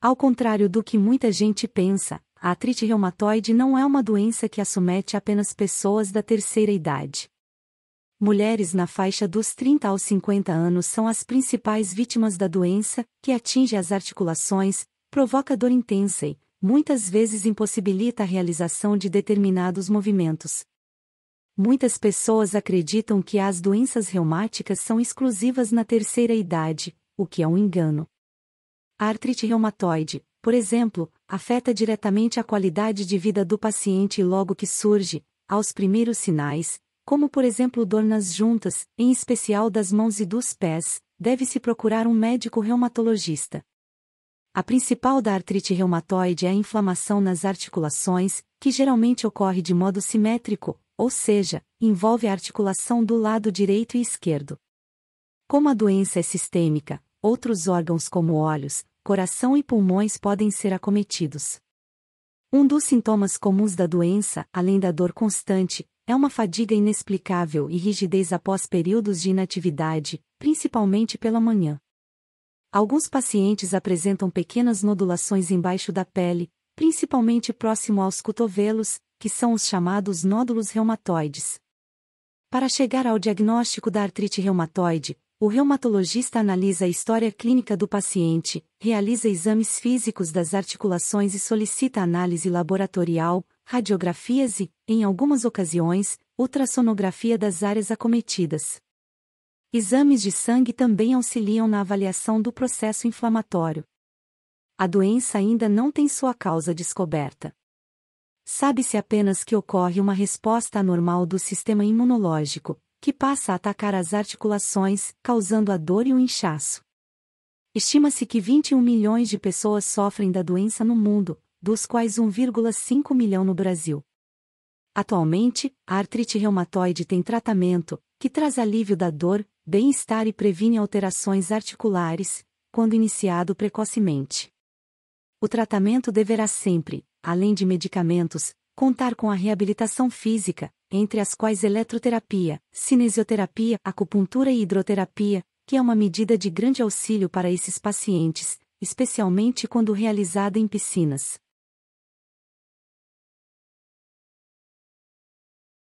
Ao contrário do que muita gente pensa, a artrite reumatoide não é uma doença que assomete apenas pessoas da terceira idade. Mulheres na faixa dos 30 aos 50 anos são as principais vítimas da doença, que atinge as articulações, provoca dor intensa e, muitas vezes, impossibilita a realização de determinados movimentos. Muitas pessoas acreditam que as doenças reumáticas são exclusivas na terceira idade, o que é um engano. A artrite reumatoide, por exemplo, afeta diretamente a qualidade de vida do paciente logo que surge, aos primeiros sinais, como por exemplo dor nas juntas, em especial das mãos e dos pés, deve-se procurar um médico reumatologista. A principal da artrite reumatoide é a inflamação nas articulações, que geralmente ocorre de modo simétrico, ou seja, envolve a articulação do lado direito e esquerdo. Como a doença é sistêmica, outros órgãos como olhos, coração e pulmões podem ser acometidos. Um dos sintomas comuns da doença, além da dor constante, é uma fadiga inexplicável e rigidez após períodos de inatividade, principalmente pela manhã. Alguns pacientes apresentam pequenas nodulações embaixo da pele, principalmente próximo aos cotovelos, que são os chamados nódulos reumatoides. Para chegar ao diagnóstico da artrite reumatoide, o reumatologista analisa a história clínica do paciente, realiza exames físicos das articulações e solicita análise laboratorial, radiografias e, em algumas ocasiões, ultrassonografia das áreas acometidas. Exames de sangue também auxiliam na avaliação do processo inflamatório. A doença ainda não tem sua causa descoberta. Sabe-se apenas que ocorre uma resposta anormal do sistema imunológico, que passa a atacar as articulações, causando a dor e o inchaço. Estima-se que 21 milhões de pessoas sofrem da doença no mundo, dos quais 1,5 milhão no Brasil. Atualmente, a artrite reumatoide tem tratamento, que traz alívio da dor, bem-estar e previne alterações articulares, quando iniciado precocemente. O tratamento deverá sempre, além de medicamentos, contar com a reabilitação física, entre as quais eletroterapia, cinesioterapia, acupuntura e hidroterapia, que é uma medida de grande auxílio para esses pacientes, especialmente quando realizada em piscinas.